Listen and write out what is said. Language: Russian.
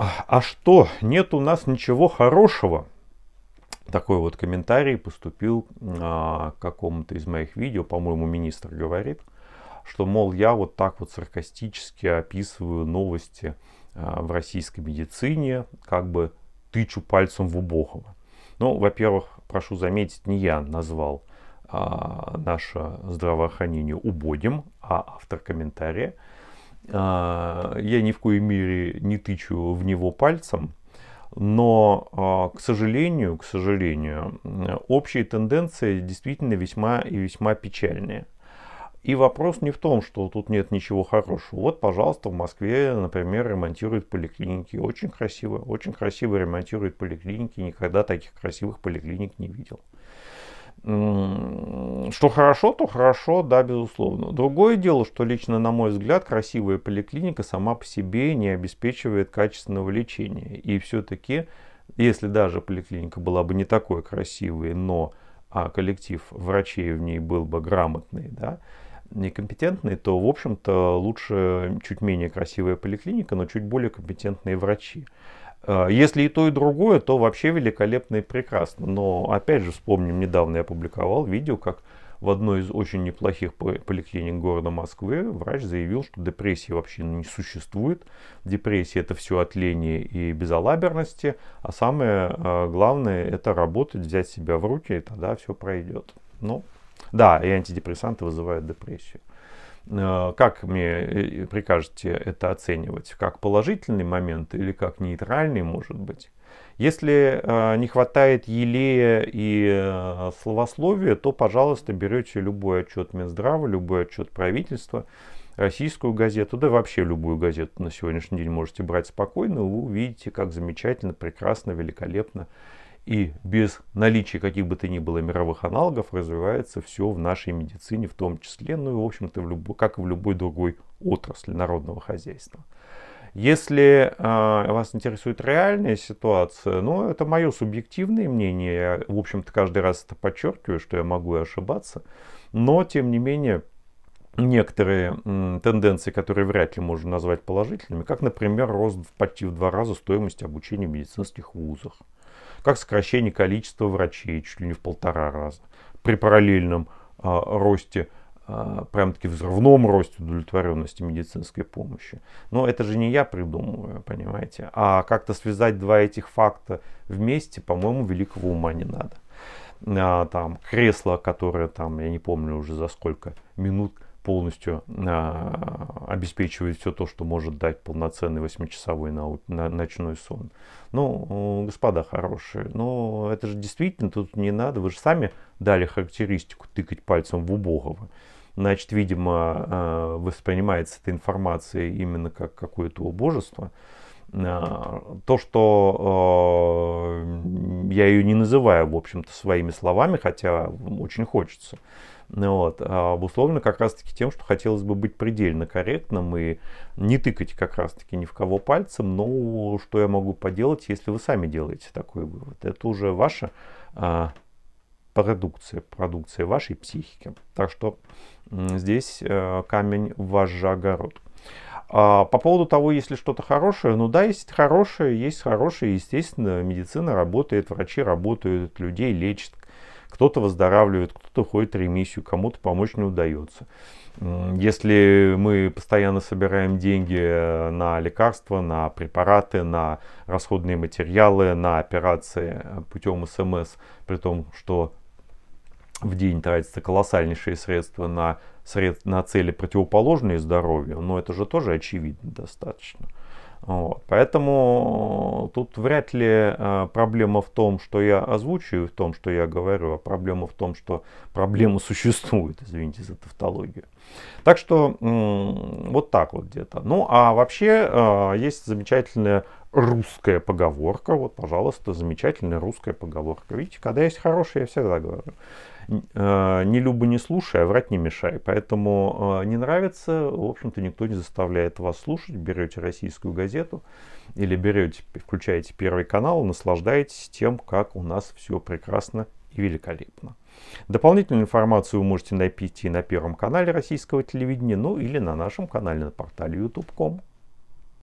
А что, нет у нас ничего хорошего? Такой вот комментарий поступил а, к какому-то из моих видео, по-моему, министр говорит, что, мол, я вот так вот саркастически описываю новости а, в российской медицине, как бы тычу пальцем в убогого. Ну, во-первых, прошу заметить, не я назвал а, наше здравоохранение убогим, а автор комментария – а, я ни в коей мере не тычу в него пальцем, но, а, к сожалению, к сожалению, общие тенденции действительно весьма и весьма печальные. И вопрос не в том, что тут нет ничего хорошего. Вот, пожалуйста, в Москве, например, ремонтируют поликлиники. Очень красиво, очень красиво ремонтируют поликлиники. Никогда таких красивых поликлиник не видел. Что хорошо, то хорошо, да, безусловно. Другое дело, что лично, на мой взгляд, красивая поликлиника сама по себе не обеспечивает качественного лечения. И все-таки, если даже поликлиника была бы не такой красивой, но а коллектив врачей в ней был бы грамотный, да, некомпетентный, то, в общем-то, лучше чуть менее красивая поликлиника, но чуть более компетентные врачи. Э, если и то, и другое, то вообще великолепно и прекрасно. Но опять же вспомним, недавно я публиковал видео, как в одной из очень неплохих поликлиник города Москвы врач заявил, что депрессии вообще не существует. Депрессия это все от лени и безалаберности. А самое э, главное это работать, взять себя в руки, и тогда все пройдет. Ну, да, и антидепрессанты вызывают депрессию. Э, как мне э, прикажете это оценивать? Как положительный момент или как нейтральный, может быть? Если э, не хватает елея и словословия, то, пожалуйста, берете любой отчет Минздрава, любой отчет правительства, российскую газету, да вообще любую газету на сегодняшний день можете брать спокойно, вы увидите, как замечательно, прекрасно, великолепно и без наличия каких бы то ни было мировых аналогов развивается все в нашей медицине в том числе, ну и в общем-то в любо, как и в любой другой отрасли народного хозяйства. Если э, вас интересует реальная ситуация, ну это мое субъективное мнение, я в общем-то каждый раз это подчеркиваю, что я могу и ошибаться, но тем не менее некоторые м, тенденции, которые вряд ли можно назвать положительными, как, например, рост в почти в два раза стоимости обучения в медицинских вузах как сокращение количества врачей чуть ли не в полтора раза при параллельном а, росте а, прям-таки взрывном росте удовлетворенности медицинской помощи. Но это же не я придумываю, понимаете. А как-то связать два этих факта вместе, по-моему, великого ума не надо. А, там кресло, которое там, я не помню уже за сколько минут полностью а, обеспечивает все то, что может дать полноценный 8-часовой нау- на, ночной сон. Ну, господа хорошие, Но ну, это же действительно, тут не надо, вы же сами дали характеристику тыкать пальцем в убогого. Значит, видимо, а, воспринимается эта информация именно как какое-то убожество. А, то, что а, я ее не называю, в общем-то, своими словами, хотя очень хочется. Ну вот. А обусловлено как раз-таки тем, что хотелось бы быть предельно корректным и не тыкать как раз-таки ни в кого пальцем, но что я могу поделать, если вы сами делаете такой вывод. Это уже ваша а, продукция, продукция вашей психики. Так что здесь а, камень в ваш же огород. А, по поводу того, есть ли что-то хорошее, ну да, есть хорошее, есть хорошее, естественно, медицина работает, врачи работают, людей лечат, кто-то выздоравливает, кто-то ходит в ремиссию, кому-то помочь не удается. Если мы постоянно собираем деньги э, на лекарства, на препараты, на расходные материалы, на операции э, путем СМС, эм при том, что в день тратятся колоссальнейшие средства на, сред... на цели противоположные здоровью, но это же тоже очевидно достаточно. Вот. Поэтому тут вряд ли э, проблема в том, что я озвучиваю, в том, что я говорю, а проблема в том, что проблема существует, извините за тавтологию. Так что вот так вот где-то. Ну а вообще э, есть замечательная русская поговорка. Вот, пожалуйста, замечательная русская поговорка. Видите, когда есть хорошая, я всегда говорю. Э, не люба не слушай, а врать не мешай. Поэтому э, не нравится, в общем-то, никто не заставляет вас слушать. Берете российскую газету или берете, включаете первый канал, наслаждаетесь тем, как у нас все прекрасно и великолепно. Дополнительную информацию вы можете найти на Первом канале российского телевидения, ну или на нашем канале на портале youtube.com.